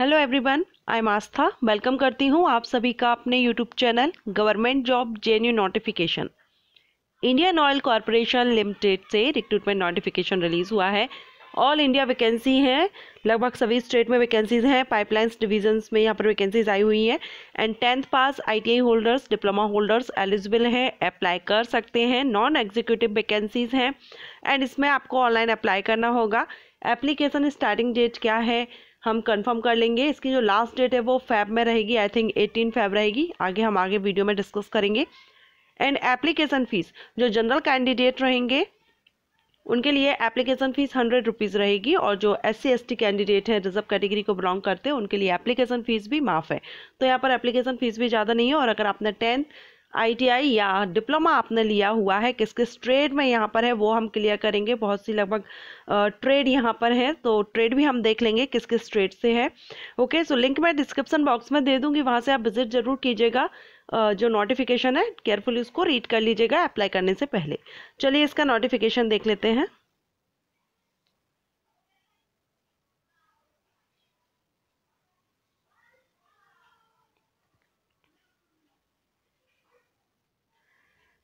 Hello everyone I am Aastha welcome करती हूँ आप सभी का अपने YouTube channel government job genuine notification Indian Oil Corporation Limited से रिक्रूटमेंट नोटिफिकेशन रिलीज़ हुआ है ऑल इंडिया वैकेंसी हैं लगभग सभी स्टेट में वैकेंसीज हैं पाइपलाइंस डिविजन्स में यहाँ पर वैकेंसीज आई हुई हैं and tenth pass ITI holders diploma holders eligible हैं अप्लाई कर सकते हैं नॉन एग्जीक्यूटिव वैकेंसीज हैं एंड इसमें आपको ऑनलाइन अप्लाई करना होगा एप्लीकेशन स्टार्टिंग डेट क्या है हम कंफर्म कर लेंगे इसकी जो लास्ट डेट है वो फैब में रहेगी आई थिंक एटीन फैब रहेगी आगे हम आगे वीडियो में डिस्कस करेंगे एंड एप्लीकेशन फ़ीस जो जनरल कैंडिडेट रहेंगे उनके लिए एप्लीकेशन फ़ीस हंड्रेड रुपीज़ रहेगी और जो S C S T candidate हैं रिजर्व कैटेगरी को बिलोंग करते हैं उनके लिए एप्लीकेशन फ़ीस भी माफ़ है तो यहाँ पर एप्लीकेशन फ़ीस भी ज़्यादा नहीं है और अगर आपने टेंथ आईटीआई या डिप्लोमा आपने लिया हुआ है किस किस ट्रेड में यहाँ पर है वो हम क्लियर करेंगे बहुत सी लगभग ट्रेड यहाँ पर है तो ट्रेड भी हम देख लेंगे किस किस ट्रेड से है ओके सो लिंक मैं डिस्क्रिप्सन बॉक्स में दे दूँगी वहाँ से आप विजिट ज़रूर कीजिएगा जो नोटिफिकेशन है केयरफुली उसको रीड कर लीजिएगा अप्लाई करने से पहले चलिए इसका नोटिफिकेशन देख लेते हैं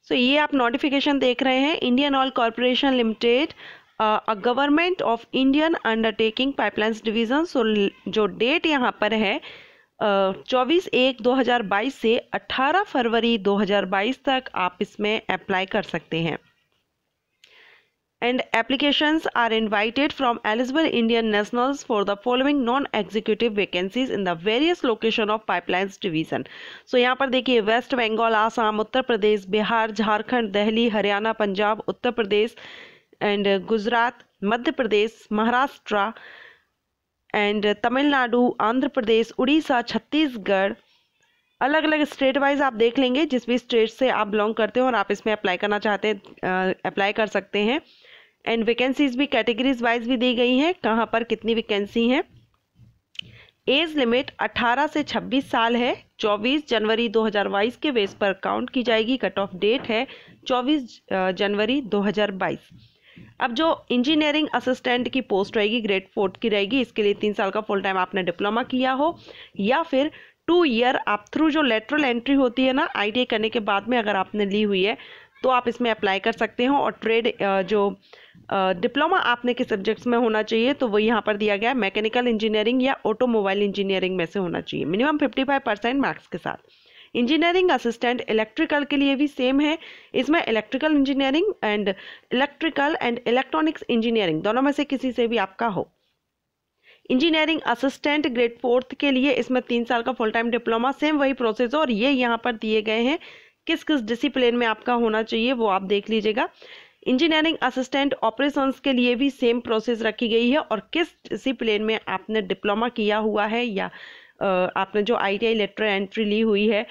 सो ये आप नोटिफिकेशन देख रहे हैं Indian Oil Corporation Limited a government of Indian undertaking pipelines division so जो डेट यहाँ पर है uh, चौबीस एक 2022 से 18 फरवरी 2022 तक आप इसमें अप्लाई कर सकते हैं and applications are invited from eligible Indian nationals for the following non-executive vacancies in the various location of pipelines division. So yahan par dekhiye west bengal assam uttar pradesh bihar jharkhand delhi haryana punjab uttar pradesh and gujarat madhya pradesh maharashtra and Tamil Nadu Andhra Pradesh Orissa Chhattisgarh अलग अलग state wise आप देख लेंगे जिस भी state से आप belong करते हो और आप इसमें अप्लाई करना चाहते हैं अप्लाई कर सकते हैं एंड वैकेंसीज भी कैटेगरीज वाइज भी दी गई हैं कहाँ पर कितनी वैकेंसी हैं एज लिमिट 18 से 26 साल है 24 जनवरी 2022 के बेस पर काउंट की जाएगी कट ऑफ डेट है 24 जनवरी 2022 अब जो इंजीनियरिंग असिस्टेंट की पोस्ट रहेगी ग्रेड फोर्थ की रहेगी इसके लिए तीन साल का फुल टाइम आपने डिप्लोमा किया हो या फिर टू ईयर आप थ्रू जो लेटरल एंट्री होती है ना आई करने के बाद में अगर आपने ली हुई है तो आप इसमें अप्लाई कर सकते हो और ट्रेड जो डिप्लोमा आपने किस सब्जेक्ट्स में होना चाहिए तो वो यहाँ पर दिया गया है मैकेनिकल इंजीनियरिंग या ऑटोमोबाइल इंजीनियरिंग में से होना चाहिए मिनिमम 55 परसेंट मार्क्स के साथ इंजीनियरिंग असिस्टेंट इलेक्ट्रिकल के लिए भी सेम है इसमें electrical engineering and electrical and electronics engineering दोनों में से किसी से भी आपका हो इंजीनियरिंग असिस्टेंट ग्रेड फोर्थ के लिए इसमें तीन साल का फुल टाइम डिप्लोमा सेम वही प्रोसेस और ये यहाँ पर दिए गए हैं किस किस डिसिप्लिन में आपका होना चाहिए वो आप देख लीजिएगा इंजीनियरिंग असिस्टेंट ऑपरेशंस के लिए भी सेम प्रोसेस रखी गई है और किस डिसिप्लिन में आपने डिप्लोमा किया हुआ है या आपने जो आईटीआई लेटर एंट्री ली हुई है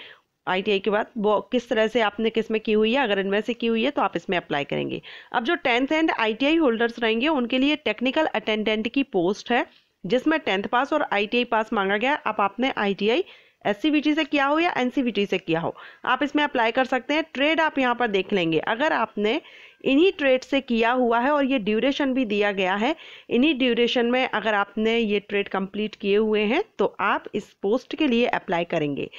आईटीआई के बाद वो किस तरह से आपने किस में की हुई है अगर इनमें से की हुई है तो आप इसमें अप्लाई करेंगे अब जो टेंथ एंड आईटीआई होल्डर्स रहेंगे उनके लिए टेक्निकल अटेंडेंट की पोस्ट है जिसमें टेंथ पास और आईटीआई पास मांगा गया अब आपने आईटीआई एससीबीटी से किया हो या एनसीबीटी से किया हो आप इसमें अप्लाई कर सकते हैं ट्रेड आप यहाँ पर देख लेंगे अगर आपने इन्हीं ट्रेड से किया हुआ है और ये ड्यूरेशन भी दिया गया है इन्हीं ड्यूरेशन में अगर आपने ये ट्रेड कंप्लीट किए हुए हैं तो आप इस पोस्ट के लिए अप्लाई करेंगे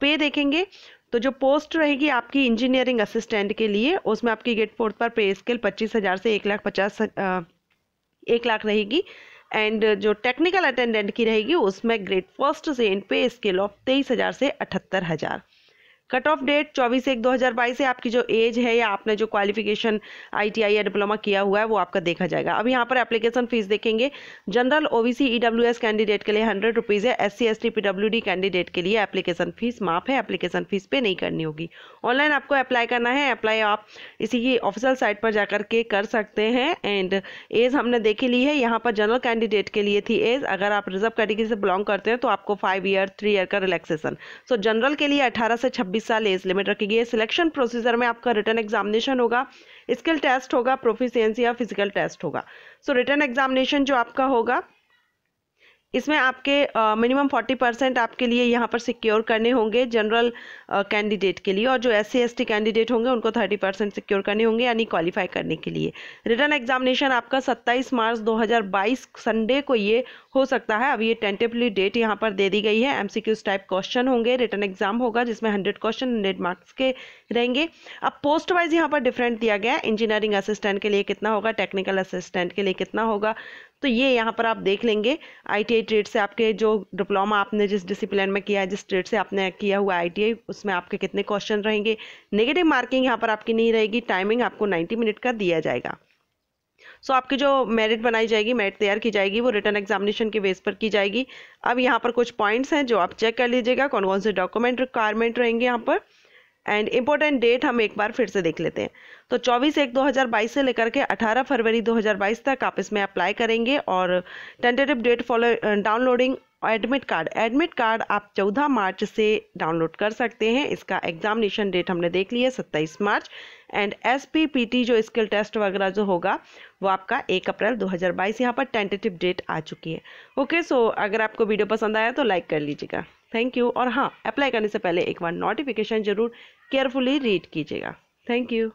पे देखेंगे तो जो पोस्ट रहेगी आपकी इंजीनियरिंग असिस्टेंट के लिए उसमें आपकी गेट फोर्थ पर पे स्केल पच्चीस हज़ार से एक लाख पचास एक लाख रहेगी एंड जो टेक्निकल अटेंडेंट की रहेगी उसमें ग्रेड फर्स्ट से इन पे स्केल ऑफ तेईस हज़ार से अठहत्तर हज़ार कट ऑफ डेट 24 एक 2022 से आपकी जो एज है या आपने जो क्वालिफिकेशन आईटीआई या डिप्लोमा किया हुआ है वो आपका देखा जाएगा अब यहाँ पर एप्लीकेशन फीस देखेंगे जनरल ओबीसी ईडब्ल्यूएस कैंडिडेट के लिए हंड्रेड रुपीज़ है एस सी एस कैंडिडेट के लिए एप्लीकेशन फीस माफ है एप्लीकेशन फीस पे नहीं करनी होगी ऑनलाइन आपको अप्लाई करना है अप्लाई आप इसी की ऑफिशियल साइट पर जाकर के कर सकते हैं एंड एज हमने देखी ली है यहाँ पर जनरल कैंडिडेट के लिए थी एज अगर आप रिजर्व कैटेगरी से बिलोंग करते हैं तो आपको फाइव ईयर थ्री ईयर का रिलैक्सेशन सो जनरल के लिए अठारह से छब्बीस छब्बीस साल एज लिमिट रखी गई है सिलेक्शन प्रोसीजर में आपका रिटर्न एग्जामिनेशन होगा स्किल टेस्ट होगा प्रोफिशियंसी या फिजिकल टेस्ट होगा सो रिटर्न एग्जामिनेशन जो आपका होगा इसमें आपके मिनिमम फोर्टी परसेंट आपके लिए यहाँ पर सिक्योर करने होंगे जनरल कैंडिडेट के लिए और जो एस सी कैंडिडेट होंगे उनको थर्टी परसेंट सिक्योर करने होंगे यानी क्वालिफाई करने के लिए रिटर्न एग्जामिनेशन आपका सत्ताईस मार्च 2022 संडे को ये हो सकता है अब ये टेंटिवली डेट यहाँ पर दे दी गई है एम टाइप क्वेश्चन होंगे रिटर्न एग्जाम होगा जिसमें हंड्रेड क्वेश्चन हंड्रेड मार्क्स के रहेंगे अब पोस्ट वाइज यहाँ पर डिफरेंट दिया गया है इंजीनियरिंग असिस्टेंट के लिए कितना होगा टेक्निकल असिस्टेंट के लिए कितना होगा तो ये यहाँ पर आप देख लेंगे आईटीआई ट्रेड से आपके जो डिप्लोमा आपने जिस डिसिप्लिन में किया है जिस ट्रेड से आपने किया हुआ आईटीआई उसमें आपके कितने क्वेश्चन रहेंगे नेगेटिव मार्किंग यहाँ पर आपकी नहीं रहेगी टाइमिंग आपको नाइन्टी मिनट का दिया जाएगा सो so, आपकी जो मेरिट बनाई जाएगी मेरिट तैयार की जाएगी वो रिटर्न एग्जामिनेशन के बेस पर की जाएगी अब यहाँ पर कुछ पॉइंट्स हैं जो आप चेक कर लीजिएगा कौन कौन से डॉक्यूमेंट रिक्वायरमेंट रहेंगे यहाँ पर एंड इम्पोर्टेंट डेट हम एक बार फिर से देख लेते हैं तो 24 एक 2022 से लेकर के 18 फरवरी 2022 तक आप इसमें अप्लाई करेंगे और tentative date follow downloading admit card admit card आप 14 मार्च से डाउनलोड कर सकते हैं इसका एग्जामिनेशन डेट हमने देख लिया सत्ताईस मार्च एंड एस जो स्किल टेस्ट वगैरह जो होगा वो आपका एक अप्रैल 2022 यहाँ पर टेंटेटिव डेट आ चुकी है ओके okay, सो so अगर आपको वीडियो पसंद आया तो लाइक कर लीजिएगा थैंक यू और हाँ अप्लाई करने से पहले एक बार नोटिफिकेशन जरूर केयरफुली रीड कीजिएगा थैंक यू